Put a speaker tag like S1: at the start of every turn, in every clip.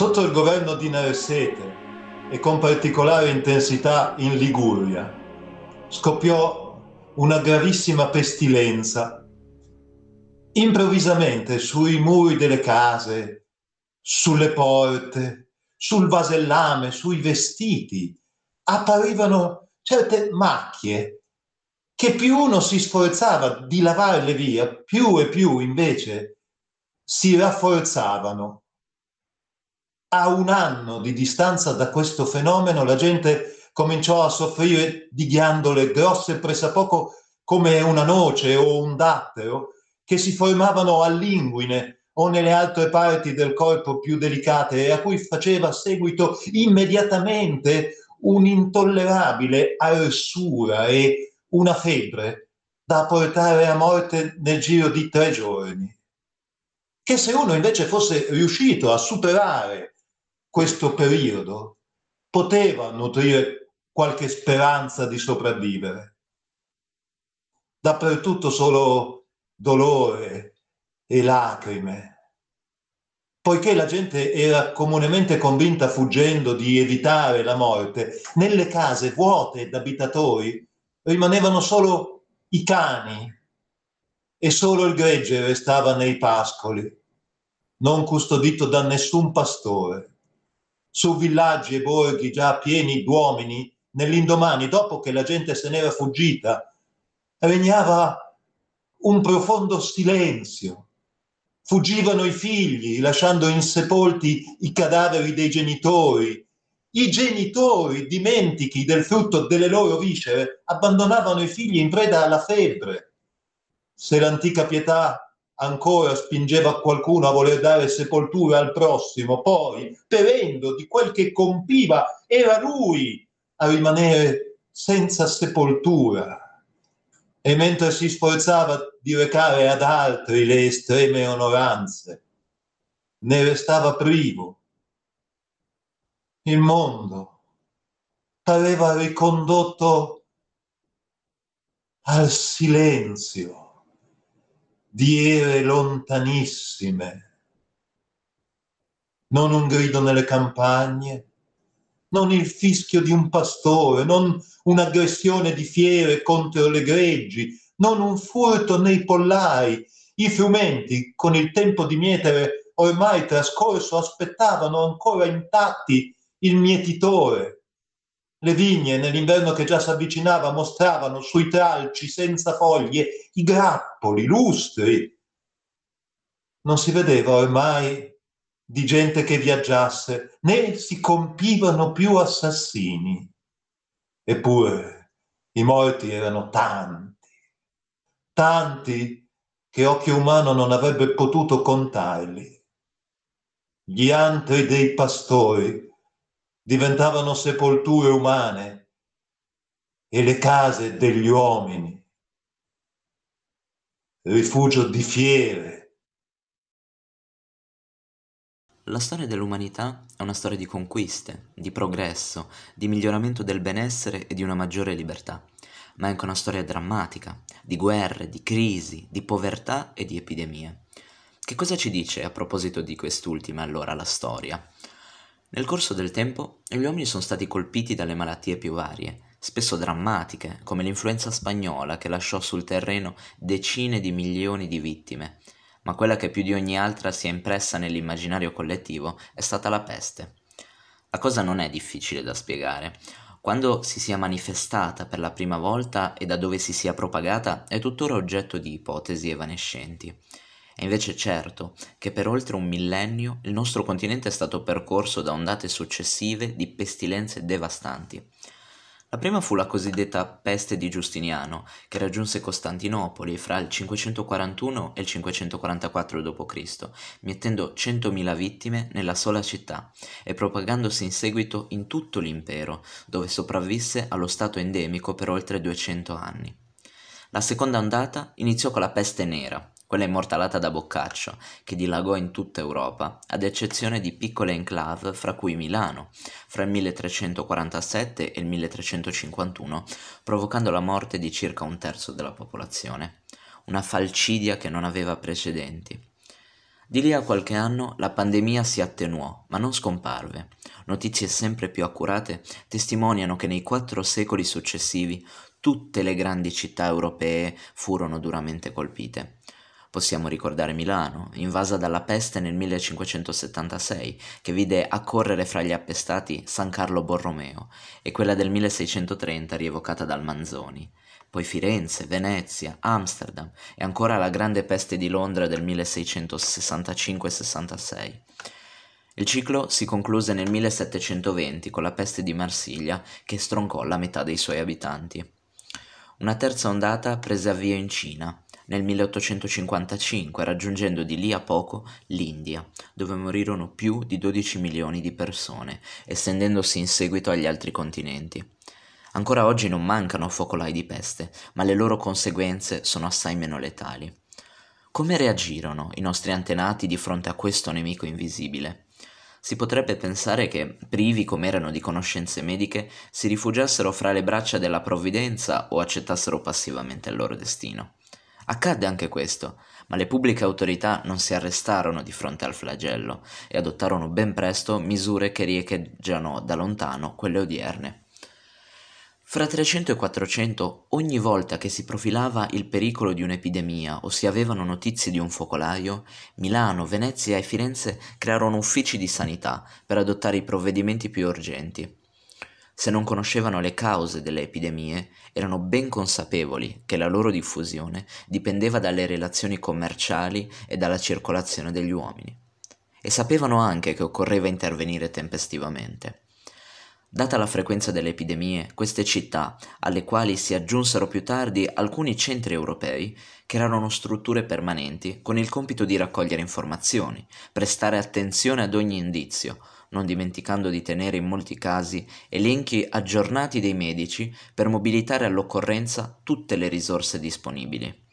S1: sotto il governo di Nersete e con particolare intensità in Liguria, scoppiò una gravissima pestilenza. Improvvisamente sui muri delle case, sulle porte, sul vasellame, sui vestiti, apparivano certe macchie che più uno si sforzava di lavarle via, più e più invece si rafforzavano a un anno di distanza da questo fenomeno la gente cominciò a soffrire di ghiandole grosse pressappoco come una noce o un dattero che si formavano all'inguine o nelle altre parti del corpo più delicate e a cui faceva seguito immediatamente un'intollerabile arsura e una febbre da portare a morte nel giro di tre giorni. Che se uno invece fosse riuscito a superare questo periodo poteva nutrire qualche speranza di sopravvivere. Dappertutto solo dolore e lacrime. Poiché la gente era comunemente convinta, fuggendo, di evitare la morte, nelle case vuote d'abitatori rimanevano solo i cani e solo il gregge restava nei pascoli, non custodito da nessun pastore su villaggi e borghi già pieni d'uomini, nell'indomani, dopo che la gente se n'era fuggita, regnava un profondo silenzio. Fuggivano i figli, lasciando insepolti i cadaveri dei genitori. I genitori, dimentichi del frutto delle loro viscere, abbandonavano i figli in preda alla febbre. Se l'antica pietà ancora spingeva qualcuno a voler dare sepoltura al prossimo, poi, perendo di quel che compiva, era lui a rimanere senza sepoltura. E mentre si sforzava di recare ad altri le estreme onoranze, ne restava privo. Il mondo pareva ricondotto al silenzio di ere lontanissime. Non un grido nelle campagne, non il fischio di un pastore, non un'aggressione di fiere contro le greggi, non un furto nei pollai. I frumenti, con il tempo di mietere ormai trascorso, aspettavano ancora intatti il mietitore le vigne nell'inverno che già si avvicinava mostravano sui tralci senza foglie i grappoli lustri. Non si vedeva ormai di gente che viaggiasse, né si compivano più assassini. Eppure i morti erano tanti, tanti che occhio umano non avrebbe potuto contarli. Gli antri dei pastori diventavano sepolture umane e le case degli uomini, rifugio di fiere.
S2: La storia dell'umanità è una storia di conquiste, di progresso, di miglioramento del benessere e di una maggiore libertà, ma è anche una storia drammatica, di guerre, di crisi, di povertà e di epidemie. Che cosa ci dice a proposito di quest'ultima allora la storia? Nel corso del tempo gli uomini sono stati colpiti dalle malattie più varie, spesso drammatiche, come l'influenza spagnola che lasciò sul terreno decine di milioni di vittime, ma quella che più di ogni altra si è impressa nell'immaginario collettivo è stata la peste. La cosa non è difficile da spiegare. Quando si sia manifestata per la prima volta e da dove si sia propagata è tuttora oggetto di ipotesi evanescenti. È invece certo che per oltre un millennio il nostro continente è stato percorso da ondate successive di pestilenze devastanti. La prima fu la cosiddetta peste di Giustiniano, che raggiunse Costantinopoli fra il 541 e il 544 d.C., mettendo 100.000 vittime nella sola città e propagandosi in seguito in tutto l'impero, dove sopravvisse allo stato endemico per oltre 200 anni. La seconda ondata iniziò con la peste nera, quella immortalata da Boccaccio, che dilagò in tutta Europa, ad eccezione di piccole enclave fra cui Milano, fra il 1347 e il 1351, provocando la morte di circa un terzo della popolazione. Una falcidia che non aveva precedenti. Di lì a qualche anno la pandemia si attenuò, ma non scomparve. Notizie sempre più accurate testimoniano che nei quattro secoli successivi tutte le grandi città europee furono duramente colpite. Possiamo ricordare Milano, invasa dalla peste nel 1576, che vide accorrere fra gli appestati San Carlo Borromeo, e quella del 1630 rievocata dal Manzoni. Poi Firenze, Venezia, Amsterdam e ancora la grande peste di Londra del 1665-66. Il ciclo si concluse nel 1720 con la peste di Marsiglia che stroncò la metà dei suoi abitanti. Una terza ondata prese avvio in Cina, nel 1855, raggiungendo di lì a poco l'India, dove morirono più di 12 milioni di persone, estendendosi in seguito agli altri continenti. Ancora oggi non mancano focolai di peste, ma le loro conseguenze sono assai meno letali. Come reagirono i nostri antenati di fronte a questo nemico invisibile? Si potrebbe pensare che, privi com'erano di conoscenze mediche, si rifugiassero fra le braccia della provvidenza o accettassero passivamente il loro destino. Accadde anche questo, ma le pubbliche autorità non si arrestarono di fronte al flagello e adottarono ben presto misure che riecheggiano da lontano quelle odierne. Fra 300 e 400, ogni volta che si profilava il pericolo di un'epidemia o si avevano notizie di un focolaio, Milano, Venezia e Firenze crearono uffici di sanità per adottare i provvedimenti più urgenti se non conoscevano le cause delle epidemie, erano ben consapevoli che la loro diffusione dipendeva dalle relazioni commerciali e dalla circolazione degli uomini. E sapevano anche che occorreva intervenire tempestivamente. Data la frequenza delle epidemie, queste città, alle quali si aggiunsero più tardi alcuni centri europei, crearono strutture permanenti con il compito di raccogliere informazioni, prestare attenzione ad ogni indizio, non dimenticando di tenere in molti casi elenchi aggiornati dei medici per mobilitare all'occorrenza tutte le risorse disponibili.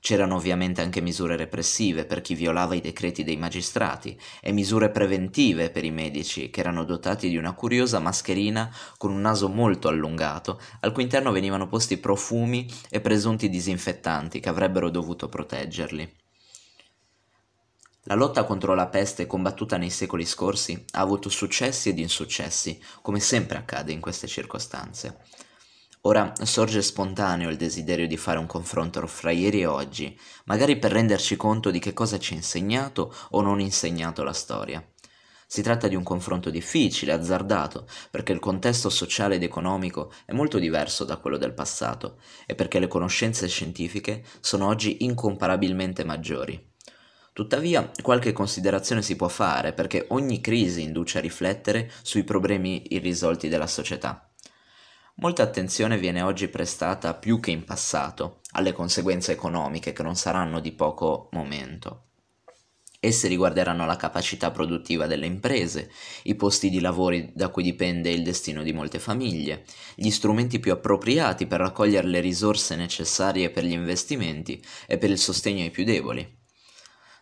S2: C'erano ovviamente anche misure repressive per chi violava i decreti dei magistrati e misure preventive per i medici che erano dotati di una curiosa mascherina con un naso molto allungato, al cui interno venivano posti profumi e presunti disinfettanti che avrebbero dovuto proteggerli. La lotta contro la peste combattuta nei secoli scorsi ha avuto successi ed insuccessi, come sempre accade in queste circostanze. Ora sorge spontaneo il desiderio di fare un confronto fra ieri e oggi, magari per renderci conto di che cosa ci ha insegnato o non insegnato la storia. Si tratta di un confronto difficile, azzardato, perché il contesto sociale ed economico è molto diverso da quello del passato e perché le conoscenze scientifiche sono oggi incomparabilmente maggiori. Tuttavia, qualche considerazione si può fare perché ogni crisi induce a riflettere sui problemi irrisolti della società. Molta attenzione viene oggi prestata più che in passato alle conseguenze economiche che non saranno di poco momento. Esse riguarderanno la capacità produttiva delle imprese, i posti di lavoro da cui dipende il destino di molte famiglie, gli strumenti più appropriati per raccogliere le risorse necessarie per gli investimenti e per il sostegno ai più deboli.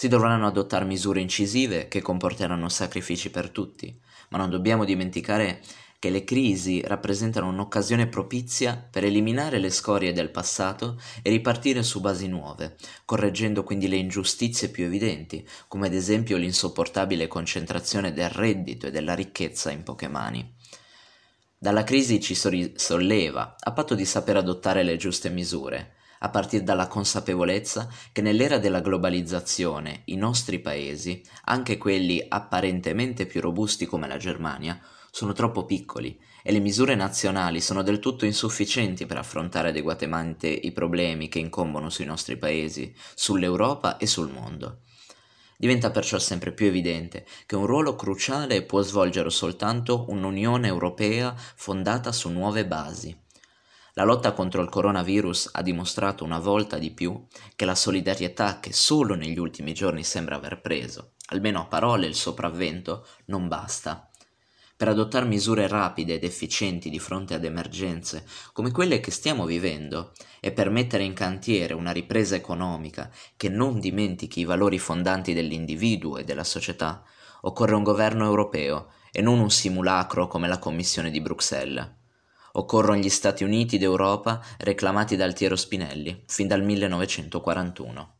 S2: Si dovranno adottare misure incisive che comporteranno sacrifici per tutti, ma non dobbiamo dimenticare che le crisi rappresentano un'occasione propizia per eliminare le scorie del passato e ripartire su basi nuove, correggendo quindi le ingiustizie più evidenti, come ad esempio l'insopportabile concentrazione del reddito e della ricchezza in poche mani. Dalla crisi ci solleva, a patto di saper adottare le giuste misure, a partire dalla consapevolezza che nell'era della globalizzazione i nostri paesi, anche quelli apparentemente più robusti come la Germania, sono troppo piccoli e le misure nazionali sono del tutto insufficienti per affrontare adeguatamente i problemi che incombono sui nostri paesi, sull'Europa e sul mondo. Diventa perciò sempre più evidente che un ruolo cruciale può svolgere soltanto un'Unione Europea fondata su nuove basi la lotta contro il coronavirus ha dimostrato una volta di più che la solidarietà che solo negli ultimi giorni sembra aver preso, almeno a parole il sopravvento, non basta. Per adottare misure rapide ed efficienti di fronte ad emergenze come quelle che stiamo vivendo e per mettere in cantiere una ripresa economica che non dimentichi i valori fondanti dell'individuo e della società, occorre un governo europeo e non un simulacro come la Commissione di Bruxelles occorrono gli Stati Uniti d'Europa reclamati da Altiero Spinelli fin dal 1941.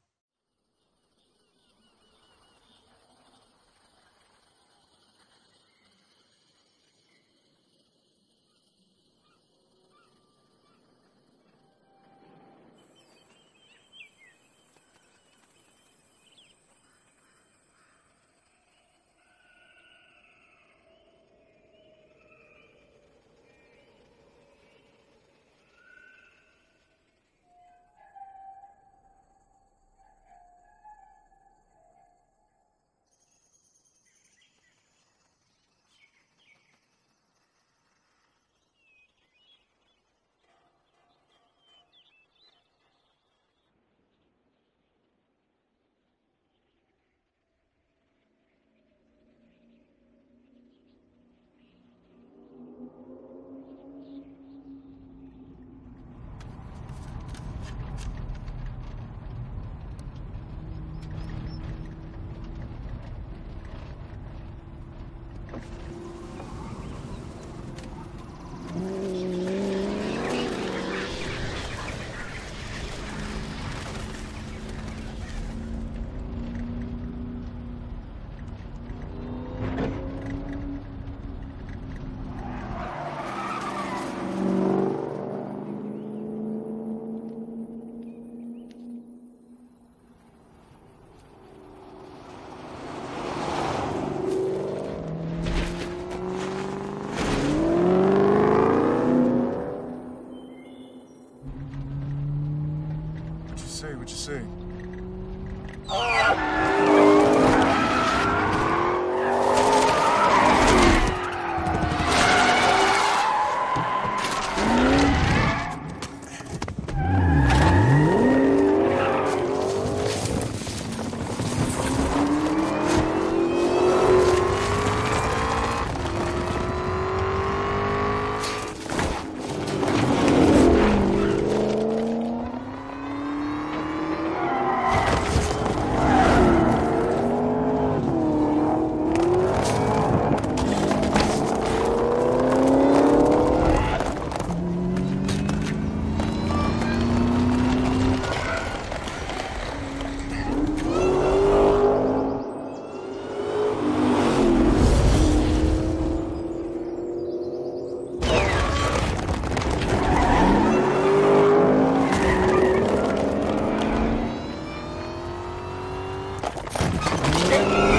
S2: Thank you.